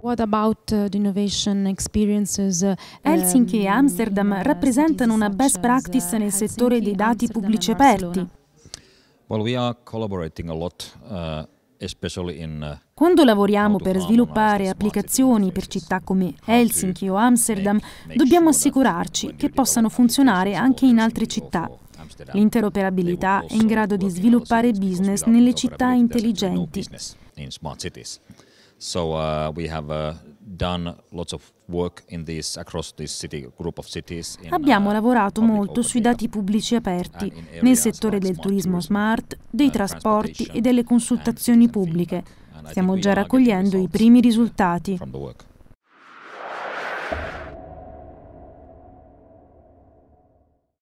Uh, uh, Helsinki e um, Amsterdam rappresentano una best uh, practice nel settore dei dati pubblici aperti. Quando lavoriamo per sviluppare applicazioni per città come Helsinki o Amsterdam, dobbiamo assicurarci che possano funzionare anche in altre città. L'interoperabilità è in grado di sviluppare business nelle città intelligenti. So uh, we have uh, done lots of work in this across this city, group of cities. In, uh, Abbiamo lavorato molto sui dati pubblici aperti nel settore del turismo smart, dei trasporti e delle consultazioni pubbliche. Stiamo già raccogliendo i primi risultati.